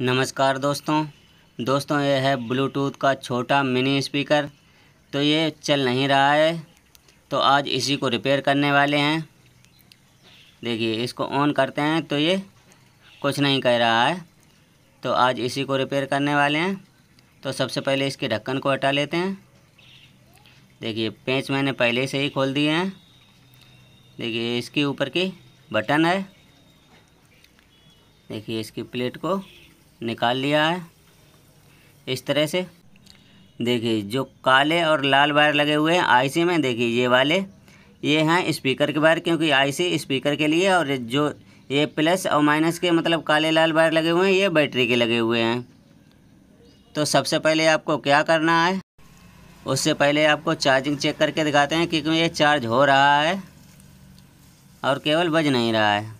नमस्कार दोस्तों दोस्तों ये है ब्लूटूथ का छोटा मिनी स्पीकर तो ये चल नहीं रहा है तो आज इसी को रिपेयर करने वाले हैं देखिए इसको ऑन करते हैं तो ये कुछ नहीं कह रहा है तो आज इसी को रिपेयर करने वाले हैं तो सबसे पहले इसके ढक्कन को हटा लेते हैं देखिए पेंच मैंने पहले से ही खोल दिए हैं देखिए इसके ऊपर की बटन है देखिए इसकी प्लेट को निकाल लिया है इस तरह से देखिए जो काले और लाल वायर लगे हुए हैं आईसी में देखिए ये वाले ये हैं स्पीकर के वायर क्योंकि आईसी स्पीकर के लिए और जो ये प्लस और माइनस के मतलब काले लाल वायर लगे हुए हैं ये बैटरी के लगे हुए हैं तो सबसे पहले आपको क्या करना है उससे पहले आपको चार्जिंग चेक करके दिखाते हैं क्योंकि ये चार्ज हो रहा है और केवल बज नहीं रहा है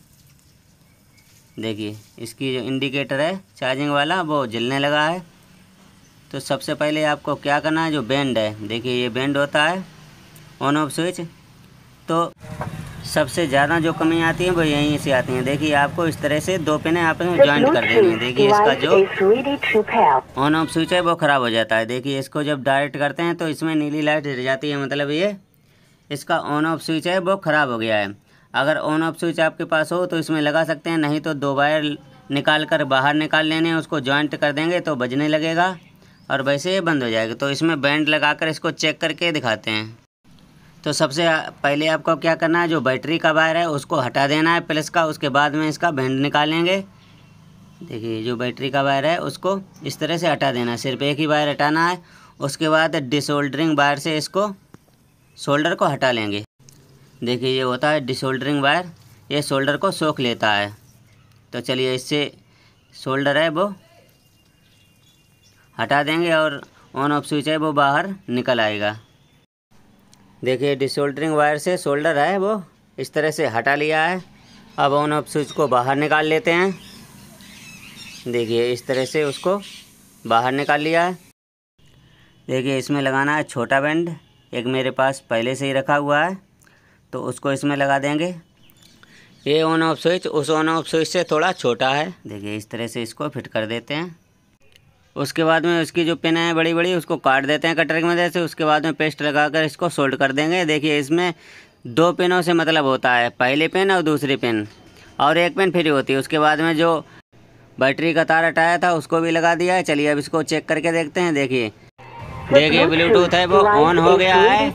देखिए इसकी जो इंडिकेटर है चार्जिंग वाला वो जलने लगा है तो सबसे पहले आपको क्या करना है जो बैंड है देखिए ये बैंड होता है ऑन ऑफ स्विच तो सबसे ज़्यादा जो कमी आती है वो यहीं से आती है देखिए आपको इस तरह से दो पिने आपस में ज्वाइंट कर देनी है देखिए इसका जो ऑन ऑफ स्विच है वो ख़राब हो जाता है देखिए इसको जब डायरेक्ट करते हैं तो इसमें नीली लाइट जल जाती है मतलब ये इसका ऑन ऑफ स्विच है वो ख़राब हो गया है अगर ऑन ऑफ स्विच आपके पास हो तो इसमें लगा सकते हैं नहीं तो दो वायर निकाल कर बाहर निकाल लेने उसको जॉइंट कर देंगे तो बजने लगेगा और वैसे ही बंद हो जाएगा तो इसमें बैंड लगाकर इसको चेक करके दिखाते हैं तो सबसे पहले आपको क्या करना है जो बैटरी का वायर है उसको हटा देना है प्लस का उसके बाद में इसका बैंड निकालेंगे देखिए जो बैटरी का वायर है उसको इस तरह से हटा देना है सिर्फ एक ही वायर हटाना है उसके बाद डिसोल्डरिंग वायर से इसको शोल्डर को हटा लेंगे देखिए ये होता है डिसोल्डरिंग वायर ये शोल्डर को सोख लेता है तो चलिए इससे शोल्डर है वो हटा देंगे और ऑन ऑफ स्विच है वो बाहर निकल आएगा देखिए डिसोल्डरिंग वायर से शोल्डर है वो इस तरह से हटा लिया है अब ऑन ऑफ स्विच को बाहर निकाल लेते हैं देखिए इस तरह से उसको बाहर निकाल लिया है देखिए इसमें लगाना है छोटा बैंड एक मेरे पास पहले से ही रखा हुआ है तो उसको इसमें लगा देंगे ये ऑन ऑफ स्विच उस ऑन ऑफ स्विच से थोड़ा छोटा है देखिए इस तरह से इसको फिट कर देते हैं उसके बाद में उसकी जो पिन है बड़ी बड़ी उसको काट देते हैं कटर की मदद से उसके बाद में पेस्ट लगा कर इसको सोल्ड कर देंगे देखिए इसमें दो पिनों से मतलब होता है पहली पिन और दूसरी पिन और एक पिन फ्री होती है उसके बाद में जो बैटरी का तार हटाया था उसको भी लगा दिया है चलिए अब इसको चेक करके देखते हैं देखिए देखिए ब्लूटूथ है वो ऑन हो गया है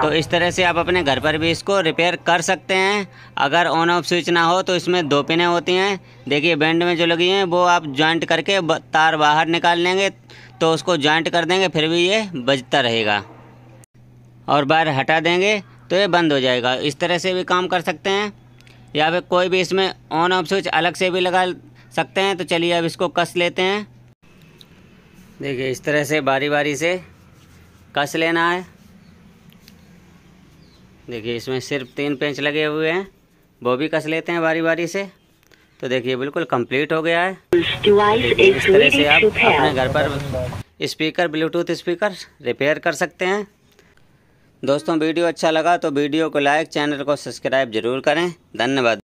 तो इस तरह से आप अपने घर पर भी इसको रिपेयर कर सकते हैं अगर ऑन ऑफ स्विच ना हो तो इसमें दो पिने होती हैं देखिए बैंड में जो लगी हैं वो आप जॉइंट करके तार बाहर निकाल लेंगे तो उसको जॉइंट कर देंगे फिर भी ये बजता रहेगा और बाहर हटा देंगे तो ये बंद हो जाएगा इस तरह से भी काम कर सकते हैं या फिर कोई भी इसमें ऑन ऑफ स्विच अलग से भी लगा सकते हैं तो चलिए अब इसको कस लेते हैं देखिए इस तरह से बारी बारी से कस लेना है देखिए इसमें सिर्फ तीन पेंच लगे हुए हैं वो भी कस लेते हैं बारी बारी से तो देखिए बिल्कुल कंप्लीट हो गया है इस तरह से आप अपने घर पर स्पीकर ब्लूटूथ स्पीकर रिपेयर कर सकते हैं दोस्तों वीडियो अच्छा लगा तो वीडियो को लाइक चैनल को सब्सक्राइब जरूर करें धन्यवाद